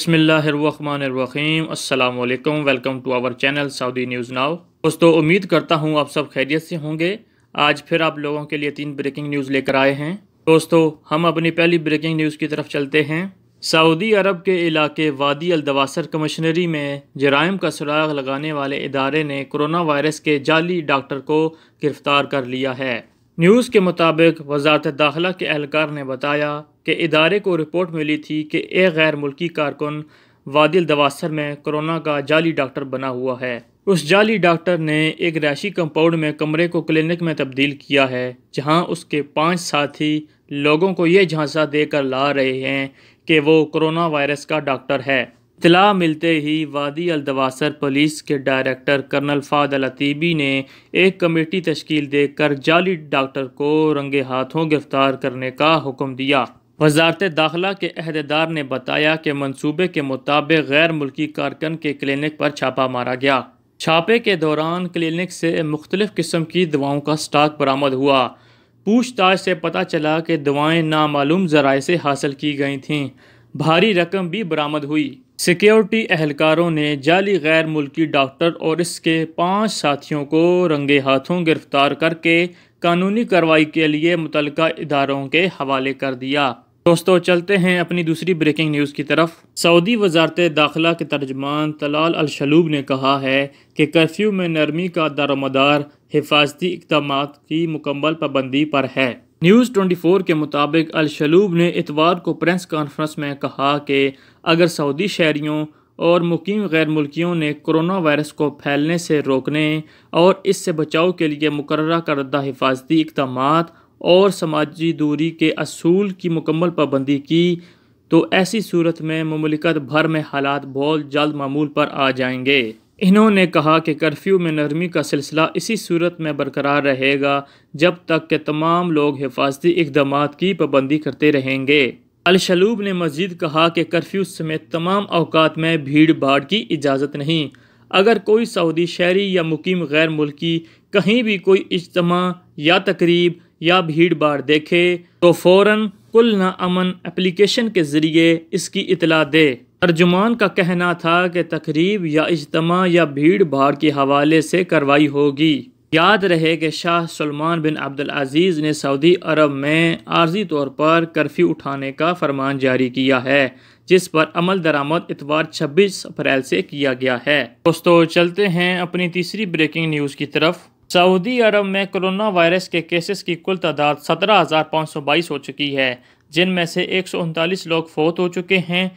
बसमिलीम अल्लाम welcome to our channel Saudi news now दोस्तों उम्मीद करता हूँ आप सब खैरियत से होंगे आज फिर आप लोगों के लिए तीन ब्रेकिंग न्यूज़ लेकर आए हैं दोस्तों हम अपनी पहली ब्रेकिंग न्यूज़ की तरफ चलते हैं सऊदी अरब के इलाके वादी अलदवासर कमिश्नरी में जराइम का सुराग लगाने वाले इदारे ने कोरोना वायरस के जाली डॉक्टर को गिरफ्तार कर लिया है न्यूज़ के मुताबिक वजारत दाखिला के एहलकार ने बताया कि इदारे को रिपोर्ट मिली थी कि एक गैर मुल्की कारकुन वादिल दवासर में कोरोना का जाली डॉक्टर बना हुआ है उस जाली डॉक्टर ने एक रैशी कंपाउंड में कमरे को क्लिनिक में तब्दील किया है जहां उसके पांच साथी लोगों को यह झांसा देकर ला रहे हैं कि वो कोरोना वायरस का डॉक्टर है इतला मिलते ही वादी अलदवासर पुलिस के डायरेक्टर कर्नल फाद अलतीबी ने एक कमेटी तश्कील देकर जाली डॉक्टर को रंगे हाथों गिरफ्तार करने का हुक्म दिया वजारत दाखिला के अहदेदार ने बताया कि मनसूबे के मुताबिक गैर मुल्की कारकन के क्लिनिक पर छापा मारा गया छापे के दौरान क्लिनिक से मुख्तलिफ़ किस्म की दवाओं का स्टाक बरामद हुआ पूछताछ से पता चला कि दवाएँ नामालूम जराए से हासिल की गई थीं भारी रकम भी बरामद हुई सिक्योरिटी अहलकारों ने जाली गैर मुल्की डॉक्टर और इसके पाँच साथियों को रंगे हाथों गिरफ्तार करके कानूनी कार्रवाई के लिए मुतलका इदारों के हवाले कर दिया दोस्तों चलते हैं अपनी दूसरी ब्रेकिंग न्यूज़ की तरफ सऊदी वजारत दाखिला के तर्जमान तलाल अलशलूब ने कहा है कि कर्फ्यू में नरमी का दारोमदार हिफाजती इकदाम की मुकम्मल पाबंदी पर है न्यूज़ 24 के मुताबिक अलशलूब ने इतवार को प्रेस कॉन्फ्रेंस में कहा कि अगर सऊदी शहरीों और मुकीम गैर मुल्कियों ने कोरोना वायरस को फैलने से रोकने और इससे बचाव के लिए मुकर्रा करदा हिफाजती इकदाम और समाजी दूरी के असूल की मुकम्मल पाबंदी की तो ऐसी सूरत में ममलिकत भर में हालात बहुत जल्द मामूल पर आ जाएंगे इन्होंने कहा कि कर्फ्यू में नरमी का सिलसिला इसी सूरत में बरकरार रहेगा जब तक के तमाम लोग हिफाजती इकदाम की पाबंदी करते रहेंगे अलशलूब ने मजीद कहा कि कर्फ्यू समेत तमाम अवकात में भीड़ भाड़ की इजाज़त नहीं अगर कोई सऊदी शहरी या मुकीम गैर मुल्की कहीं भी कोई इजतम या तकरीब या भीड़ भाड़ देखे तो फ़ौर कुल ना अमन एप्लीकेशन के ज़रिए इसकी इतला दे तर्जुमान का कहना था कि तकरीब या इजतम या भीड़ भाड़ के हवाले से कार्रवाई होगी याद रहे कि शाह सलमान बिन अब्दुल अजीज़ ने सऊदी अरब में आर्जी तौर पर कर्फ्यू उठाने का फरमान जारी किया है जिस पर अमल दरामद इतवार 26 अप्रैल से किया गया है दोस्तों चलते हैं अपनी तीसरी ब्रेकिंग न्यूज़ की तरफ सऊदी अरब में कोरोना वायरस के केसेस की कुल तादाद सत्रह हज़ार पाँच सौ बाईस हो चुकी है जिनमें से एक सौ उनतालीस लोग फौत हो चुके हैं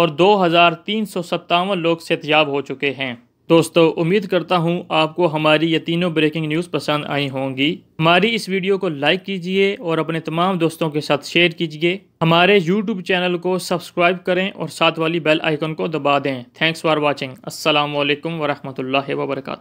और दो हज़ार तीन सौ सत्तावन लोग सेहतियाब हो चुके हैं दोस्तों उम्मीद करता हूँ आपको हमारी ये तीनों ब्रेकिंग न्यूज़ पसंद आई होंगी हमारी इस वीडियो को लाइक कीजिए और अपने तमाम दोस्तों के साथ शेयर कीजिए हमारे यूट्यूब चैनल को सब्सक्राइब करें और साथ वाली बेल आइकन को दबा दें थैंक्स फॉर वॉचिंग असल वरहमल वर्का